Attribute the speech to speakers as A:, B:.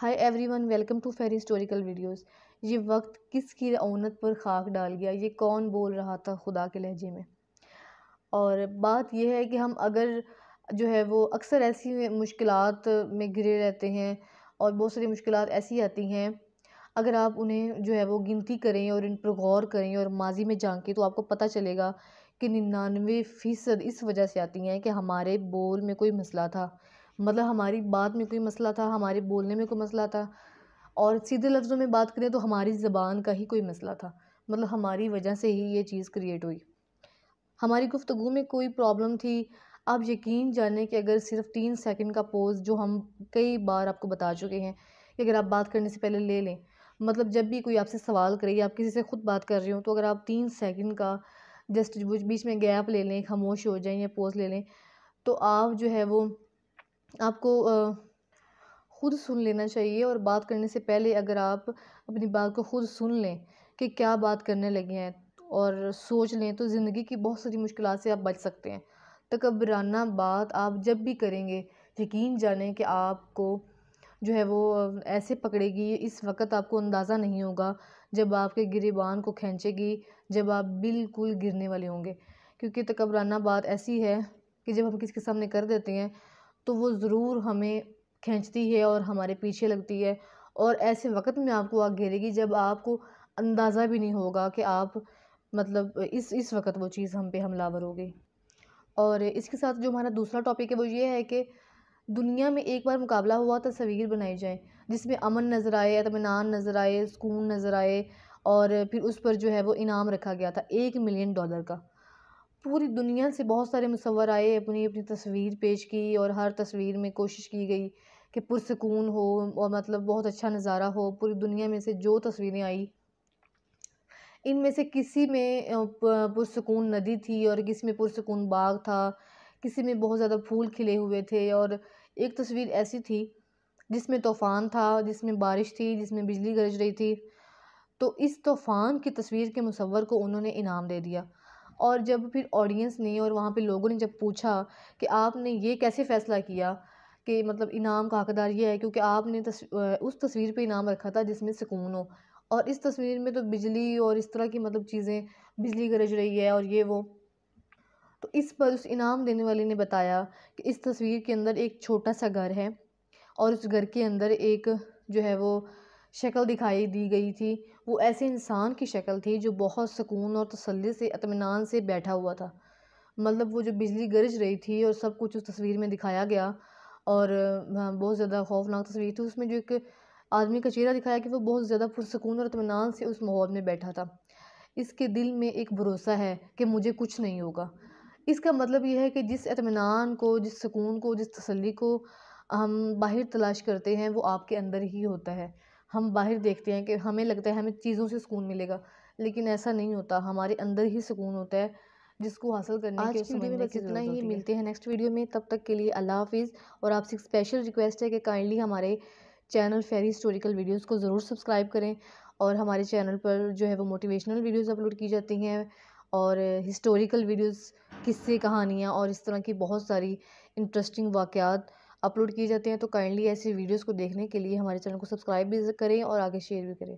A: hi everyone welcome to ferry historical videos ये वक्त किसकी रौनत पर खाक डाल गया ये कौन बोल रहा था खुदा के लहजे में और बात यह है कि हम अगर जो है वो अक्सर ऐसी मुश्किल में घिरे रहते हैं और बहुत सारी मुश्किल ऐसी आती हैं अगर आप उन्हें जो है वो गिनती करें और इन पर गौर करें और माजी में झांकें तो आपको पता चलेगा कि निन्यानवे फ़ीसद इस वजह से आती हैं कि हमारे बोल में कोई मसला था मतलब हमारी बात में कोई मसला था हमारे बोलने में कोई मसला था और सीधे लफ्ज़ों में बात करें तो हमारी ज़बान का ही कोई मसला था मतलब हमारी वजह से ही ये चीज़ क्रिएट हुई हमारी गुफ्तु में कोई प्रॉब्लम थी आप यकीन जाने कि अगर सिर्फ तीन सेकंड का पोज़ जो हम कई बार आपको बता चुके हैं कि अगर आप बात करने से पहले ले लें मतलब जब भी कोई आपसे सवाल करे या आप किसी से ख़ुद बात कर रहे हो तो अगर आप तीन सेकंड का जस्ट बीच में गैप ले लें खामोश हो जाएं या पोज ले लें तो आप जो है वो आपको ख़ुद सुन लेना चाहिए और बात करने से पहले अगर आप अपनी बात को ख़ुद सुन लें कि क्या बात करने लगे हैं और सोच लें तो ज़िंदगी की बहुत सारी मुश्किल से आप बच सकते हैं तकबराना बात आप जब भी करेंगे यकीन जानें कि आपको जो है वो ऐसे पकड़ेगी इस वक्त आपको अंदाज़ा नहीं होगा जब आपके गिरबान को खींचेगी जब आप बिल्कुल गिरने वाले होंगे क्योंकि तकबराना बात ऐसी है कि जब हम किसी के सामने कर देते हैं तो वो ज़रूर हमें खींचती है और हमारे पीछे लगती है और ऐसे वक्त में आपको आग घेरेगी जब आपको अंदाज़ा भी नहीं होगा कि आप मतलब इस इस वक्त वो चीज़ हम पे हमलावर होगी और इसके साथ जो हमारा दूसरा टॉपिक है वो ये है कि दुनिया में एक बार मुकाबला हुआ तो तस्वीर बनाई जाए जिसमें अमन नज़र आए अतमान नज़र आए सुकून नज़र आए और फिर उस पर जो है वो इनाम रखा गया था एक मिलियन डॉलर का पूरी दुनिया से बहुत सारे मुसवर आए अपनी अपनी तस्वीर पेश की और हर तस्वीर में कोशिश की गई कि पुरसकून हो और मतलब बहुत अच्छा नज़ारा हो पूरी दुनिया में से जो तस्वीरें आई इनमें से किसी में पुरसकून नदी थी और किसी में पुरसकून बाग था किसी में बहुत ज़्यादा फूल खिले हुए थे और एक तस्वीर ऐसी थी जिसमें तूफ़ान था जिसमें बारिश थी जिसमें बिजली गरज रही थी तो इस तूफ़ान की तस्वीर के मुसवर को उन्होंने इनाम दे दिया और जब फिर ऑडियंस ने और वहाँ पे लोगों ने जब पूछा कि आपने ये कैसे फ़ैसला किया कि मतलब इनाम का हकदार ये है क्योंकि आपने तस्वीर, उस तस्वीर पे इनाम रखा था जिसमें सुकून हो और इस तस्वीर में तो बिजली और इस तरह की मतलब चीज़ें बिजली गरज रही है और ये वो तो इस पर उस इनाम देने वाले ने बताया कि इस तस्वीर के अंदर एक छोटा सा घर है और उस घर के अंदर एक जो है वो शक्ल दिखाई दी गई थी वो ऐसे इंसान की शक्ल थी जो बहुत सुकून और तसल्ली से अतमान से बैठा हुआ था मतलब वो जो बिजली गरज रही थी और सब कुछ उस तस्वीर में दिखाया गया और हाँ, बहुत ज़्यादा खौफनाक तस्वीर थी उसमें जो एक आदमी का चेहरा दिखाया कि वो बहुत ज़्यादा पुरसकून और अतमान से उस माहौल में बैठा था इसके दिल में एक भरोसा है कि मुझे कुछ नहीं होगा इसका मतलब यह है कि जिस अतमान को जिस सुकून को जिस तसली को हम बाहर तलाश करते हैं वो आपके अंदर ही होता है हम बाहर देखते हैं कि हमें लगता है हमें चीज़ों से सुकून मिलेगा लेकिन ऐसा नहीं होता हमारे अंदर ही सुकून होता है जिसको हासिल करने आज की वीडियो में बस इतना ही मिलते हैं नेक्स्ट वीडियो में तब तक के लिए अल्लाह हाफिज़ और आपसे एक स्पेशल रिक्वेस्ट है कि काइंडली हमारे चैनल फेरी हिस्टोरिकल वीडियोस को ज़रूर सब्सक्राइब करें और हमारे चैनल पर जो है वो मोटिवेशनल वीडियोस अपलोड की जाती हैं और हिस्टोरिकल वीडियोस किस्से कहानियाँ और इस तरह की बहुत सारी इंटरेस्टिंग वाक़ात अपलोड की जाती हैं तो काइंडली ऐसी वीडियोज़ को देखने के लिए हमारे चैनल को सब्सक्राइब भी करें और आगे शेयर भी करें